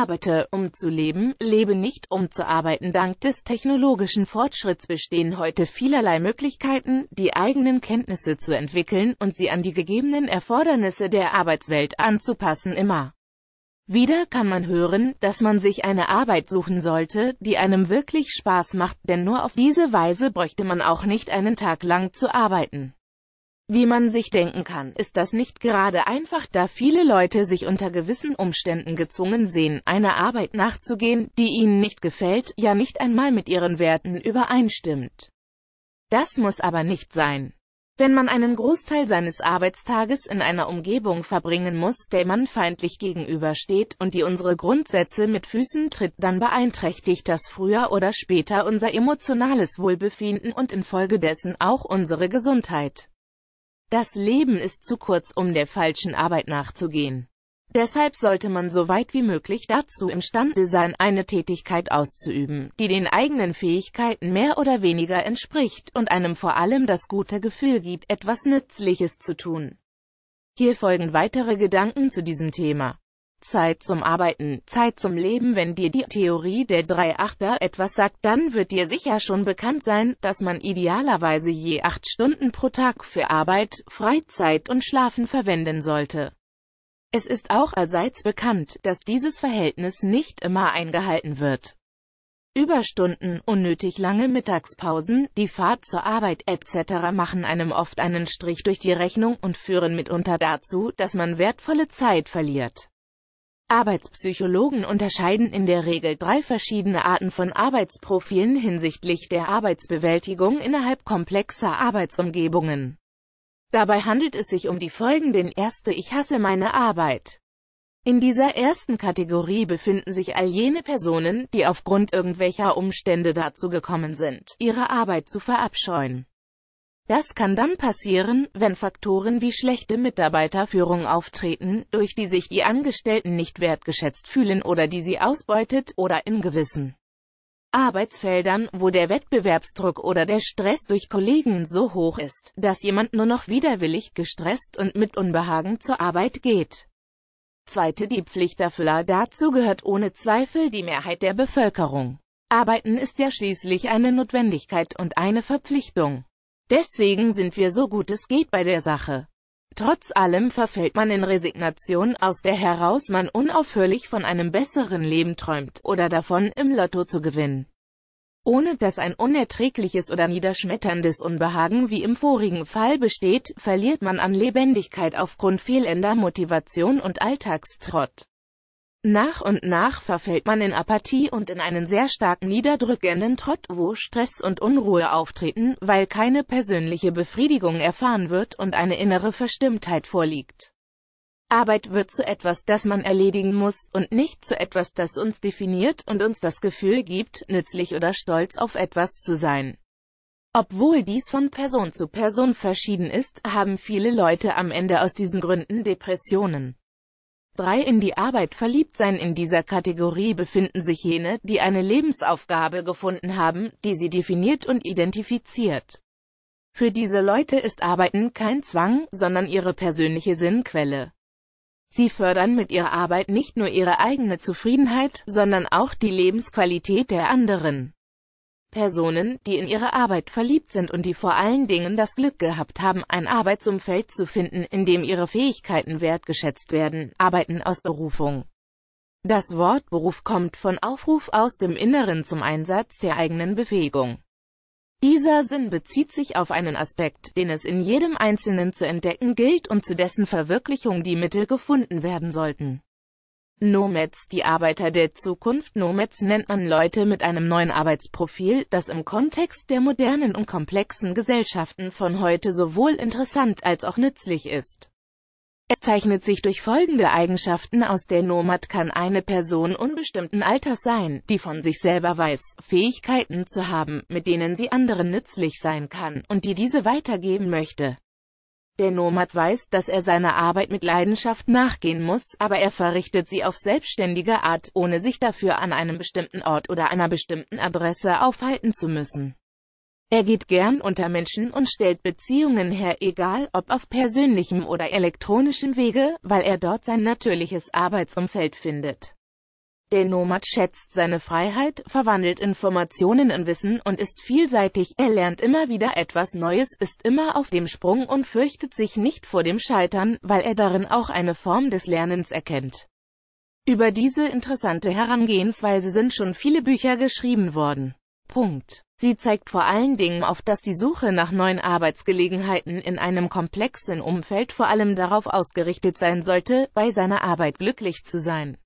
Arbeite, um zu leben, lebe nicht, um zu arbeiten. Dank des technologischen Fortschritts bestehen heute vielerlei Möglichkeiten, die eigenen Kenntnisse zu entwickeln und sie an die gegebenen Erfordernisse der Arbeitswelt anzupassen. Immer wieder kann man hören, dass man sich eine Arbeit suchen sollte, die einem wirklich Spaß macht, denn nur auf diese Weise bräuchte man auch nicht einen Tag lang zu arbeiten. Wie man sich denken kann, ist das nicht gerade einfach, da viele Leute sich unter gewissen Umständen gezwungen sehen, einer Arbeit nachzugehen, die ihnen nicht gefällt, ja nicht einmal mit ihren Werten übereinstimmt. Das muss aber nicht sein. Wenn man einen Großteil seines Arbeitstages in einer Umgebung verbringen muss, der man feindlich gegenübersteht und die unsere Grundsätze mit Füßen tritt, dann beeinträchtigt das früher oder später unser emotionales Wohlbefinden und infolgedessen auch unsere Gesundheit. Das Leben ist zu kurz, um der falschen Arbeit nachzugehen. Deshalb sollte man so weit wie möglich dazu imstande sein, eine Tätigkeit auszuüben, die den eigenen Fähigkeiten mehr oder weniger entspricht und einem vor allem das gute Gefühl gibt, etwas Nützliches zu tun. Hier folgen weitere Gedanken zu diesem Thema. Zeit zum Arbeiten, Zeit zum Leben. Wenn dir die Theorie der drei Achter etwas sagt, dann wird dir sicher schon bekannt sein, dass man idealerweise je acht Stunden pro Tag für Arbeit, Freizeit und Schlafen verwenden sollte. Es ist auch allseits bekannt, dass dieses Verhältnis nicht immer eingehalten wird. Überstunden, unnötig lange Mittagspausen, die Fahrt zur Arbeit etc. machen einem oft einen Strich durch die Rechnung und führen mitunter dazu, dass man wertvolle Zeit verliert. Arbeitspsychologen unterscheiden in der Regel drei verschiedene Arten von Arbeitsprofilen hinsichtlich der Arbeitsbewältigung innerhalb komplexer Arbeitsumgebungen. Dabei handelt es sich um die folgenden erste Ich hasse meine Arbeit. In dieser ersten Kategorie befinden sich all jene Personen, die aufgrund irgendwelcher Umstände dazu gekommen sind, ihre Arbeit zu verabscheuen. Das kann dann passieren, wenn Faktoren wie schlechte Mitarbeiterführung auftreten, durch die sich die Angestellten nicht wertgeschätzt fühlen oder die sie ausbeutet, oder in gewissen Arbeitsfeldern, wo der Wettbewerbsdruck oder der Stress durch Kollegen so hoch ist, dass jemand nur noch widerwillig gestresst und mit Unbehagen zur Arbeit geht. Zweite die Pflichterfüller dazu gehört ohne Zweifel die Mehrheit der Bevölkerung. Arbeiten ist ja schließlich eine Notwendigkeit und eine Verpflichtung. Deswegen sind wir so gut es geht bei der Sache. Trotz allem verfällt man in Resignation, aus der heraus man unaufhörlich von einem besseren Leben träumt, oder davon, im Lotto zu gewinnen. Ohne dass ein unerträgliches oder niederschmetterndes Unbehagen wie im vorigen Fall besteht, verliert man an Lebendigkeit aufgrund fehlender Motivation und Alltagstrott. Nach und nach verfällt man in Apathie und in einen sehr stark niederdrückenden Trott, wo Stress und Unruhe auftreten, weil keine persönliche Befriedigung erfahren wird und eine innere Verstimmtheit vorliegt. Arbeit wird zu etwas, das man erledigen muss, und nicht zu etwas, das uns definiert und uns das Gefühl gibt, nützlich oder stolz auf etwas zu sein. Obwohl dies von Person zu Person verschieden ist, haben viele Leute am Ende aus diesen Gründen Depressionen. 3 in die Arbeit verliebt sein. In dieser Kategorie befinden sich jene, die eine Lebensaufgabe gefunden haben, die sie definiert und identifiziert. Für diese Leute ist Arbeiten kein Zwang, sondern ihre persönliche Sinnquelle. Sie fördern mit ihrer Arbeit nicht nur ihre eigene Zufriedenheit, sondern auch die Lebensqualität der anderen. Personen, die in ihre Arbeit verliebt sind und die vor allen Dingen das Glück gehabt haben, ein Arbeitsumfeld zu finden, in dem ihre Fähigkeiten wertgeschätzt werden, arbeiten aus Berufung. Das Wort Beruf kommt von Aufruf aus dem Inneren zum Einsatz der eigenen Befähigung. Dieser Sinn bezieht sich auf einen Aspekt, den es in jedem Einzelnen zu entdecken gilt und zu dessen Verwirklichung die Mittel gefunden werden sollten. Nomads Die Arbeiter der Zukunft Nomads nennt man Leute mit einem neuen Arbeitsprofil, das im Kontext der modernen und komplexen Gesellschaften von heute sowohl interessant als auch nützlich ist. Es zeichnet sich durch folgende Eigenschaften aus der Nomad kann eine Person unbestimmten Alters sein, die von sich selber weiß, Fähigkeiten zu haben, mit denen sie anderen nützlich sein kann, und die diese weitergeben möchte. Der Nomad weiß, dass er seiner Arbeit mit Leidenschaft nachgehen muss, aber er verrichtet sie auf selbstständige Art, ohne sich dafür an einem bestimmten Ort oder einer bestimmten Adresse aufhalten zu müssen. Er geht gern unter Menschen und stellt Beziehungen her, egal ob auf persönlichem oder elektronischem Wege, weil er dort sein natürliches Arbeitsumfeld findet. Der Nomad schätzt seine Freiheit, verwandelt Informationen in Wissen und ist vielseitig, er lernt immer wieder etwas Neues, ist immer auf dem Sprung und fürchtet sich nicht vor dem Scheitern, weil er darin auch eine Form des Lernens erkennt. Über diese interessante Herangehensweise sind schon viele Bücher geschrieben worden. Punkt. Sie zeigt vor allen Dingen auf, dass die Suche nach neuen Arbeitsgelegenheiten in einem komplexen Umfeld vor allem darauf ausgerichtet sein sollte, bei seiner Arbeit glücklich zu sein.